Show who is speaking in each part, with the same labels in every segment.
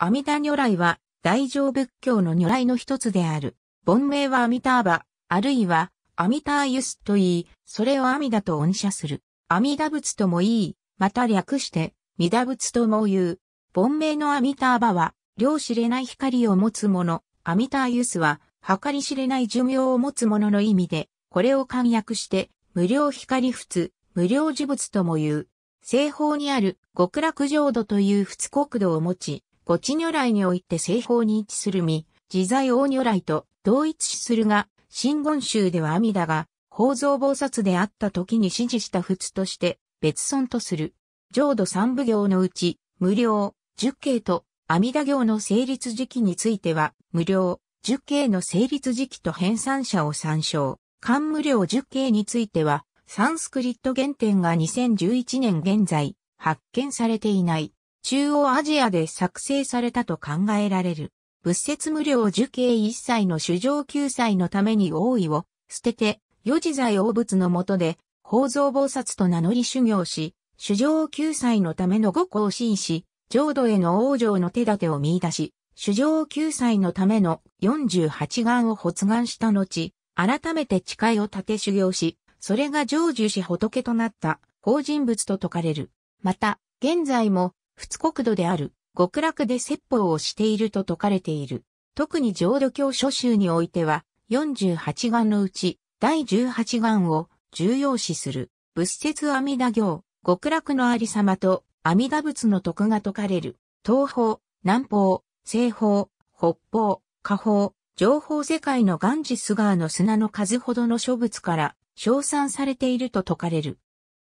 Speaker 1: 阿弥陀如来は大乗仏教の如来の一つである。本名は阿弥陀馬、あるいは阿弥陀ユスと言い、それを阿弥陀と恩赦する。阿弥陀仏とも言い、また略して、弥陀仏とも言う。本名の阿弥陀馬は、量知れない光を持つ者、阿弥陀ユスは、計り知れない寿命を持つ者の意味で、これを簡約して、無量光仏、無量寿仏とも言う。西方にある極楽浄土という仏国土を持ち、五地如来において正方に位置するみ、自在王如来と同一視するが、真言宗では阿弥陀が、構蔵菩薩であった時に指示した仏として、別尊とする。浄土三部行のうち、無料、十経と、阿弥陀行の成立時期については、無料、十経の成立時期と編纂者を参照。漢無量十形については、サンスクリット原点が2011年現在、発見されていない。中央アジアで作成されたと考えられる。仏説無料受刑一切の主上救済のために王位を捨てて、四字罪王仏の下で、宝蔵菩薩と名乗り修行し、主上救済のための五行進し、浄土への王城の手立てを見出し、主上救済のための48願を発願した後、改めて誓いを立て修行し、それが成就し仏となった、法人物と説かれる。また、現在も仏国土である極楽で説法をしていると説かれている。特に浄土教諸宗においては、48願のうち、第18願を重要視する、仏説阿弥陀行、極楽のありさまと阿弥陀仏の徳が説かれる、東方、南方、西方、北方、下方、情報世界のガンジス川の砂の数ほどの諸仏から称賛されていると説かれる。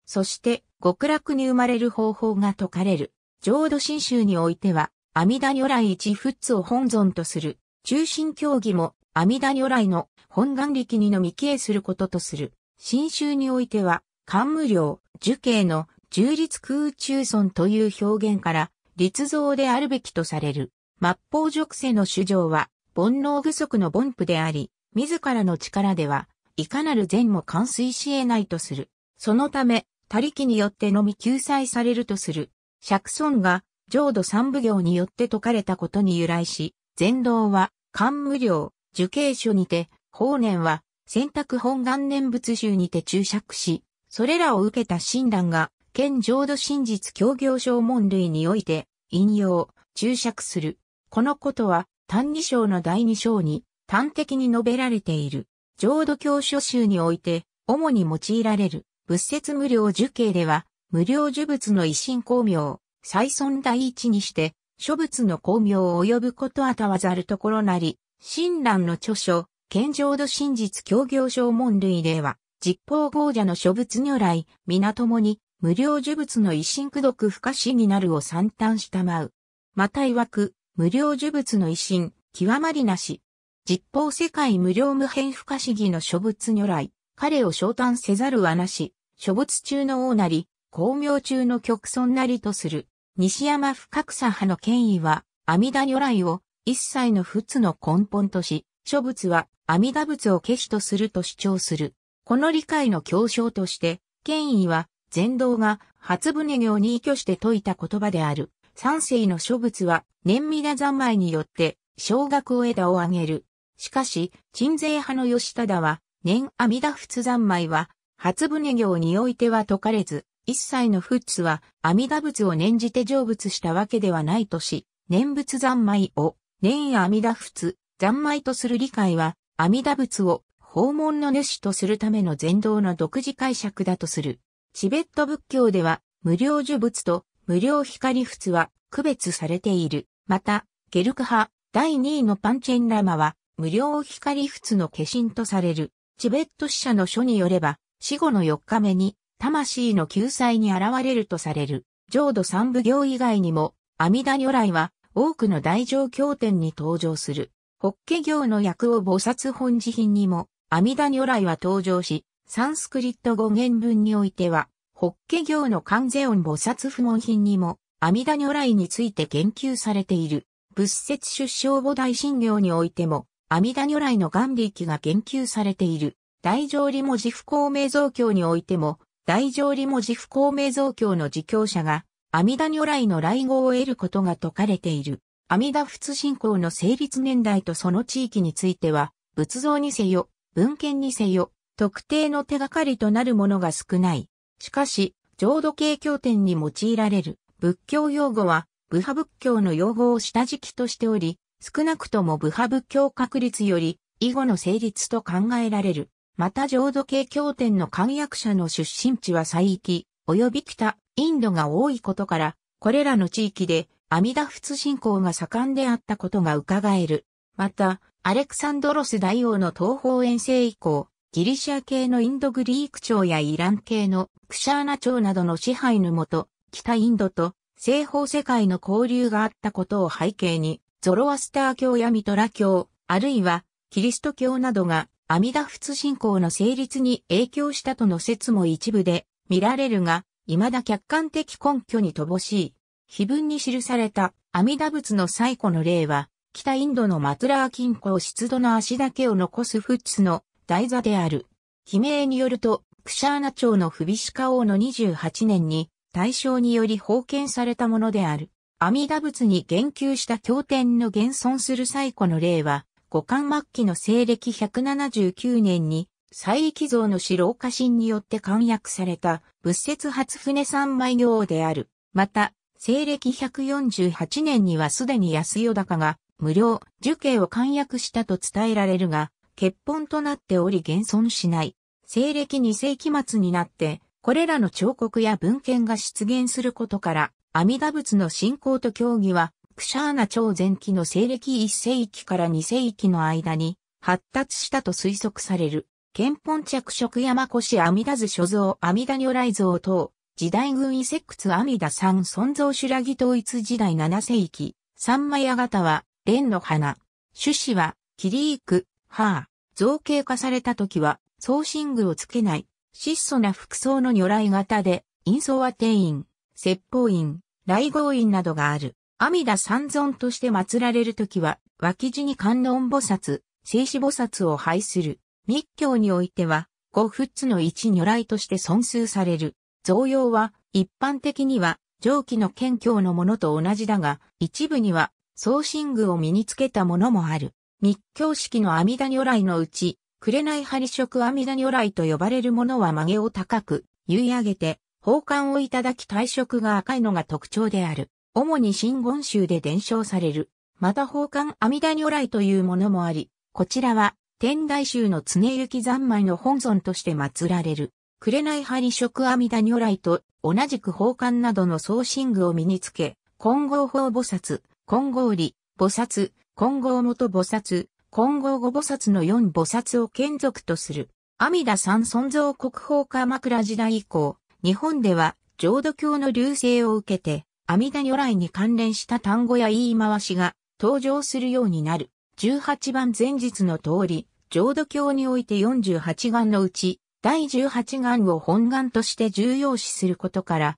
Speaker 1: そして、極楽に生まれる方法が説かれる。浄土真宗においては、阿弥陀如来一仏を本尊とする、中心教義も阿弥陀如来の本願力にのみ帰営することとする。新宗においては、官無量、樹形の中立空中尊という表現から、立像であるべきとされる。末法属性の主張は、煩悩不足の凡夫であり、自らの力では、いかなる善も完遂し得ないとする。そのため、他力によってのみ救済されるとする。釈尊が浄土三部行によって説かれたことに由来し、禅道は官無量、受刑書にて、法念は選択本願念仏集にて注釈し、それらを受けた親鸞が、県浄土真実協業証門類において、引用、注釈する。このことは、単二章の第二章に、端的に述べられている。浄土教書集において、主に用いられる、仏説無料受刑では、無料呪物の維新光明、再尊第一にして、諸物の光明を及ぶことあたわざるところなり、親鸞の著書、健常土真実協業証文類例は、実法豪者の諸物如来、皆共に、無料呪物の維新苦毒不可思議なるを散端したまう。また曰く、無料呪物の維新、極まりなし。実法世界無料無辺不可思議の諸物如来、彼を昇誕せざるはなし、諸物中の王なり、光明中の極尊なりとする。西山不草差派の権威は、阿弥陀如来を一切の仏の根本とし、諸仏は阿弥陀仏を消しとすると主張する。この理解の強調として、権威は、禅道が初船行に依拠して説いた言葉である。三世の諸仏は、念弥陀三昧によって、小学を枝を上げる。しかし、鎮税派の吉忠は、念阿弥陀仏三昧は、初船行においては説かれず、一切のフッツは阿弥陀仏を念じて成仏したわけではないとし、念仏三昧を念阿弥陀仏三昧とする理解は阿弥陀仏を訪問の主とするための禅道の独自解釈だとする。チベット仏教では無料呪仏と無料光仏は区別されている。また、ゲルク派第2位のパンチェンラマは無料光仏の化身とされる。チベット死者の書によれば、死後の4日目に魂の救済に現れるとされる、浄土三部行以外にも、阿弥陀如来は多くの大乗経典に登場する。法華経の訳を菩薩本寺品にも、阿弥陀如来は登場し、サンスクリット語原文においては、法華経の関税音菩薩不問品にも、阿弥陀如来について言及されている。仏説出生母大信経においても、阿弥陀如来の眼力が言及されている。大乗理文字不公明造教においても、大乗理も自負公明造教の自教者が、阿弥陀如来の来号を得ることが説かれている。阿弥陀仏信仰の成立年代とその地域については、仏像にせよ、文献にせよ、特定の手がかりとなるものが少ない。しかし、浄土系経典に用いられる仏教用語は、部派仏教の用語を下敷きとしており、少なくとも部派仏教確率より、以後の成立と考えられる。また浄土系経典の漢訳者の出身地は西域、及び北、インドが多いことから、これらの地域で阿弥陀仏信仰が盛んであったことが伺える。また、アレクサンドロス大王の東方遠征以降、ギリシア系のインドグリーク朝やイラン系のクシャーナ朝などの支配のもと、北インドと西方世界の交流があったことを背景に、ゾロアスター教やミトラ教、あるいはキリスト教などが阿弥陀仏信仰の成立に影響したとの説も一部で見られるが、未だ客観的根拠に乏しい。碑文に記された阿弥陀仏の最古の例は、北インドのマトラー近郊湿度の足だけを残す仏の台座である。悲鳴によると、クシャーナ朝のフビシカ王の28年に、大正により封建されたものである。阿弥陀仏に言及した経典の現存する最古の例は、五冠末期の西暦179年に、西域像の城岡神によって簡約された仏説初船三枚行である。また、西暦148年にはすでに安代高が無料受刑を寛約したと伝えられるが、欠本となっており現存しない。西暦2世紀末になって、これらの彫刻や文献が出現することから、阿弥陀仏の信仰と教義はクシャーナ朝前期の西暦1世紀から2世紀の間に発達したと推測される。憲本着色山越阿弥陀図所蔵阿弥陀如来像等、時代軍遺石窟阿弥陀三尊蔵修羅義統一時代7世紀、三枚屋型は、蓮の花。種子は、キリーク、ハー。造形化された時は、送信具をつけない、質素な服装の如来型で、陰相は定員、説法院、来合院などがある。阿弥陀三尊として祀られるときは、脇地に観音菩薩、静止菩薩を拝する。密教においては、五仏の一如来として尊崇される。造用は、一般的には、上記の謙教のものと同じだが、一部には、送信具を身につけたものもある。密教式の阿弥陀如来のうち、紅張色阿弥陀如来と呼ばれるものは曲げを高く、結い上げて、宝冠をいただき体色が赤いのが特徴である。主に真言宗で伝承される。また宝冠阿弥陀如来というものもあり、こちらは天台宗の常行三昧の本尊として祀られる。紅張り色阿弥陀如来と同じく宝冠などの創神具を身につけ、金剛法菩薩、金剛理、菩薩、金剛元菩薩、金剛五菩薩の四菩薩を眷属とする。阿弥陀三尊像国宝鎌倉時代以降、日本では浄土教の流星を受けて、阿弥陀如来に関連した単語や言い回しが登場するようになる。18番前日の通り、浄土教において48願のうち、第18願を本願として重要視することから、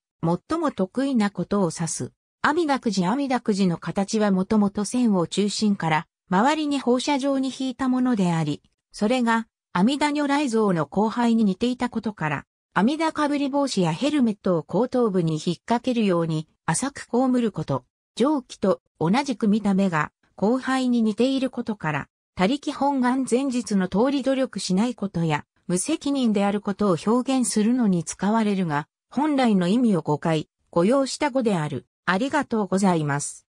Speaker 1: 最も得意なことを指す。阿弥陀くじ阿弥陀くじの形はもともと線を中心から、周りに放射状に引いたものであり、それが、阿弥陀如来像の後輩に似ていたことから、阿弥陀かぶり帽子やヘルメットを後頭部に引っ掛けるように、浅く被ること、上記と同じく見た目が後輩に似ていることから、他力本願前日の通り努力しないことや、無責任であることを表現するのに使われるが、本来の意味を誤解、誤用した語である。ありがとうございます。